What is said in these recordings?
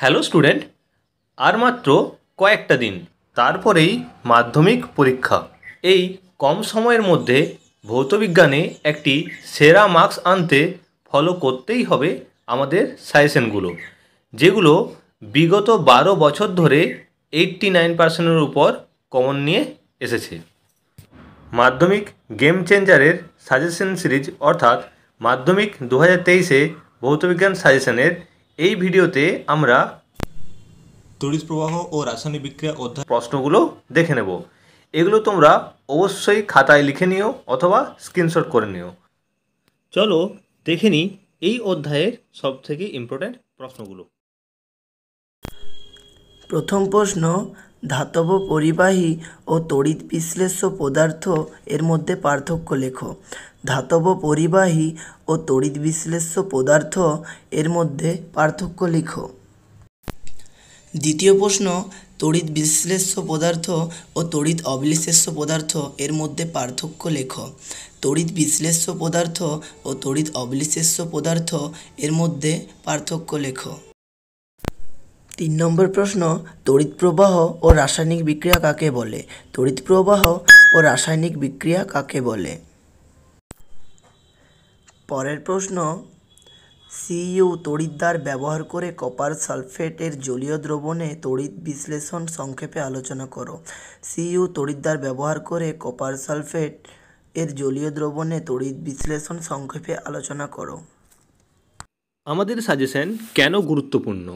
hello student আর মাত্র কয়েকটা দিন তারপরেই মাধ্যমিক পরীক্ষা এই কম সময়ের মধ্যে ভৌতবিজ্ঞানে একটি সেরা মার্কস আনতে ফলো করতেই হবে আমাদের সাজেশনগুলো যেগুলো বিগত বারো বছর ধরে এইট্টি নাইন পার্সেন্টের উপর কমন নিয়ে এসেছে মাধ্যমিক গেম চেঞ্জারের সাজেশন সিরিজ অর্থাৎ মাধ্যমিক দু হাজার তেইশে ভৌতবিজ্ঞান সাজেশনের এই ভিডিওতে আমরা তড়িৎ প্রবাহ ও রাসায়নিক বিক্রিয়া অধ্যায় প্রশ্নগুলো দেখে নেব এগুলো তোমরা অবশ্যই খাতায় লিখে নিও অথবা স্ক্রিনশট করে নিও চলো দেখে নিই এই অধ্যায়ের সবথেকে ইম্পর্ট্যান্ট প্রশ্নগুলো প্রথম প্রশ্ন ধাতব পরিবাহী ও তড়িৎ বিশ্লেষ্য পদার্থ এর মধ্যে পার্থক্য লেখো ধাতব পরিবাহী ও তড়িৎ বিশ্লেষ্য পদার্থ এর মধ্যে পার্থক্য লেখো দ্বিতীয় প্রশ্ন তড়িৎ বিশ্লেষ্য পদার্থ ও তড়িৎ অবিশ্লেষ্য পদার্থ এর মধ্যে পার্থক্য লেখ তড়িৎ বিশ্লেষ্য পদার্থ ও তড়িৎ অবিশ্লেষ্য পদার্থ এর মধ্যে পার্থক্য লেখো তিন নম্বর প্রশ্ন তড়িৎ প্রবাহ ও রাসায়নিক বিক্রিয়া কাকে বলে তড়িৎ প্রবাহ ও রাসায়নিক বিক্রিয়া কাকে বলে পরের প্রশ্ন সিইউ তড়িৎদ্বার ব্যবহার করে কপার সালফেটের জলীয় দ্রবণে তড়িৎ বিশ্লেষণ সংক্ষেপে আলোচনা করো সিইউ তড়িৎদ্বার ব্যবহার করে কপার সালফেট এর জলীয় দ্রবণে তড়িৎ বিশ্লেষণ সংক্ষেপে আলোচনা করো আমাদের সাজেশন কেন গুরুত্বপূর্ণ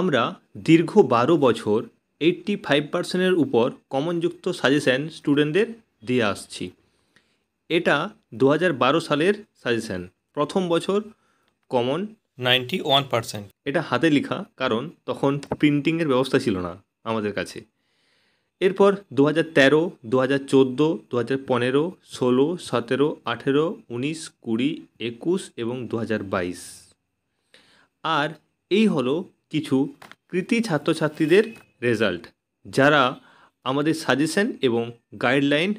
আমরা দীর্ঘ বারো বছর এইট্টি ফাইভ পার্সেন্টের উপর কমনযুক্ত সাজেশান স্টুডেন্টদের দিয়ে আসছি এটা দু হাজার বারো সালের সাজেশান প্রথম বছর কমন নাইনটি ওয়ান পার্সেন্ট এটা হাতে লেখা কারণ তখন প্রিন্টিংয়ের ব্যবস্থা ছিল না আমাদের কাছে এরপর দু হাজার তেরো দু হাজার চোদ্দো দু হাজার পনেরো ষোলো সতেরো আঠেরো উনিশ কুড়ি একুশ এবং দু হাজার বাইশ আর এই হলো কিছু কৃতি ছাত্রছাত্রীদের রেজাল্ট যারা আমাদের সাজেশন এবং গাইডলাইন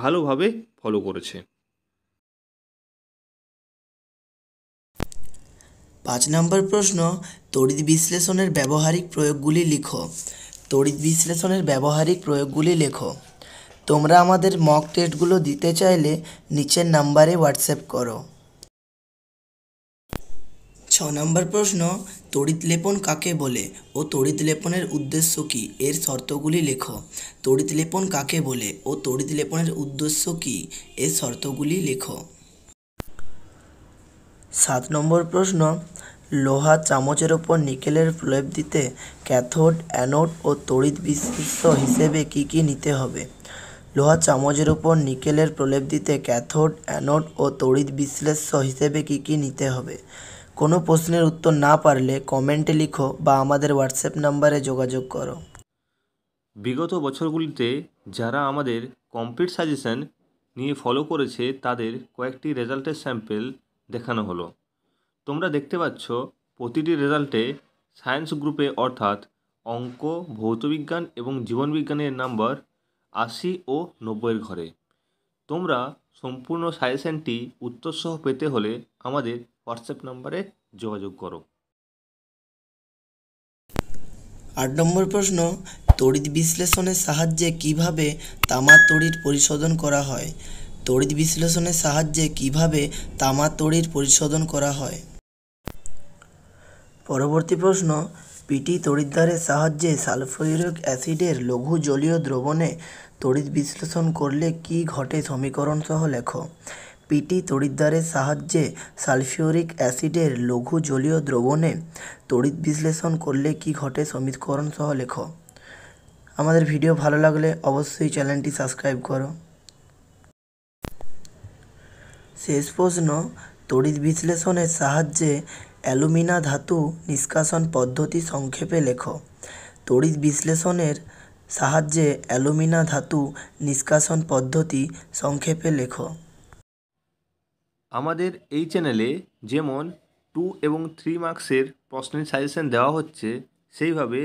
ভালোভাবে ফলো করেছে পাঁচ নম্বর প্রশ্ন তড়িৎ বিশ্লেষণের ব্যবহারিক প্রয়োগগুলি লিখো তড়িৎ বিশ্লেষণের ব্যবহারিক প্রয়োগগুলি লেখো তোমরা আমাদের মক টেস্টগুলো দিতে চাইলে নিচের নাম্বারে হোয়াটসঅ্যাপ করো ছ নম্বর প্রশ্ন তড়িৎ লেপন কাকে বলে ও তড়িৎ লেপনের উদ্দেশ্য কী এর শর্তগুলি লেখো তড়িৎ লেপন কাকে বলে ও তড়িৎ লেপনের উদ্দেশ্য কী এর শর্তগুলি লেখো সাত নম্বর প্রশ্ন লোহা চামচের ওপর নিকেলের প্রলেপ দিতে ক্যাথোড অ্যানোড ও তড়িৎ বিশিষ্ট হিসেবে কী কী নিতে হবে লোহা চামচের উপর নিকেলের প্রলেপ দিতে ক্যাথোড অ্যানোড ও তড়িৎ বিশ্লেষ্য হিসেবে কী কী নিতে হবে কোনো প্রশ্নের উত্তর না পারলে কমেন্টে লিখো বা আমাদের হোয়াটসঅ্যাপ নাম্বারে যোগাযোগ করো বিগত বছরগুলিতে যারা আমাদের কমপ্লিট সাজেশন নিয়ে ফলো করেছে তাদের কয়েকটি রেজাল্টের স্যাম্পেল দেখানো হলো তোমরা দেখতে পাচ্ছ প্রতিটি রেজাল্টে সায়েন্স গ্রুপে অর্থাৎ অঙ্ক ভৌতবিজ্ঞান এবং জীবনবিজ্ঞানের নাম্বার আশি ও নব্বইয়ের ঘরে তোমরা সম্পূর্ণ সাজেশনটি উত্তরসহ পেতে হলে আমাদের হোয়াটসঅ্যাপ নম্বরে যোগাযোগ করো আট নম্বর প্রশ্ন তড়িৎ বিশ্লেষণের সাহায্যে কিভাবে তামার তড়িৎ পরিশোধন করা হয় তড়িৎ বিশ্লেষণের সাহায্যে কিভাবে তামার তড়িৎ পরিশোধন করা হয় পরবর্তী প্রশ্ন পিটি তড়িদ্দারের সাহায্যে সালফিউরিক অ্যাসিডের লঘু জলীয় দ্রবণে তড়িৎ বিশ্লেষণ করলে কি ঘটে সমীকরণ সহ লেখো পিটি তড়িদ্বারের সাহায্যে সালফিউরিক অ্যাসিডের লঘু জলীয় দ্রবণে তড়িৎ বিশ্লেষণ করলে কী ঘটে সমীকরণ সহ লেখ আমাদের ভিডিও ভালো লাগলে অবশ্যই চ্যানেলটি সাবস্ক্রাইব করো শেষ প্রশ্ন তড়িৎ বিশ্লেষণের সাহায্যে অ্যালুমিনা ধাতু নিষ্কাশন পদ্ধতি সংক্ষেপে লেখ তড়িৎ বিশ্লেষণের সাহায্যে অ্যালুমিনা ধাতু নিষ্কাশন পদ্ধতি সংক্ষেপে লেখো আমাদের এই চ্যানেলে যেমন টু এবং থ্রি মার্কসের প্রশ্নের সাজেশান দেওয়া হচ্ছে সেইভাবে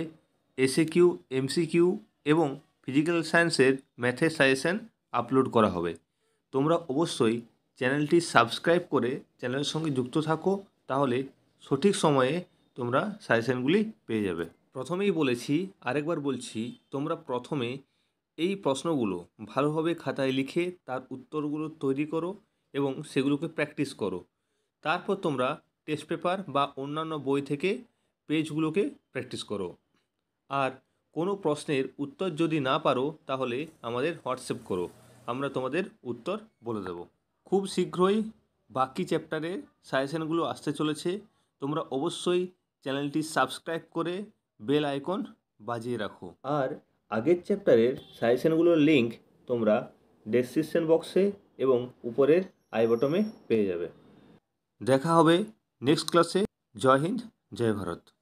এসএ কিউ এমসিকিউ এবং ফিজিক্যাল সায়েন্সের ম্যাথের সাজেশান আপলোড করা হবে তোমরা অবশ্যই চ্যানেলটি সাবস্ক্রাইব করে চ্যানেলের সঙ্গে যুক্ত থাকো তাহলে সঠিক সময়ে তোমরা সাজেশানগুলি পেয়ে যাবে প্রথমেই বলেছি আরেকবার বলছি তোমরা প্রথমে এই প্রশ্নগুলো ভালোভাবে খাতায় লিখে তার উত্তরগুলো তৈরি করো এবং সেগুলোকে প্র্যাকটিস করো তারপর তোমরা টেস্ট পেপার বা অন্যান্য বই থেকে পেজগুলোকে প্র্যাকটিস করো আর কোনো প্রশ্নের উত্তর যদি না পারো তাহলে আমাদের হোয়াটসঅ্যাপ করো আমরা তোমাদের উত্তর বলে দেব খুব শীঘ্রই বাকি চ্যাপ্টারে সাজেশানগুলো আসতে চলেছে তোমরা অবশ্যই চ্যানেলটি সাবস্ক্রাইব করে বেল আইকন বাজিয়ে রাখো আর আগের চ্যাপ্টারের সাজেশানগুলোর লিঙ্ক তোমরা ডেসক্রিপশন বক্সে এবং উপরের आई बटमे पे जाए देखा नेक्स्ट क्लस जय हिंद जय भारत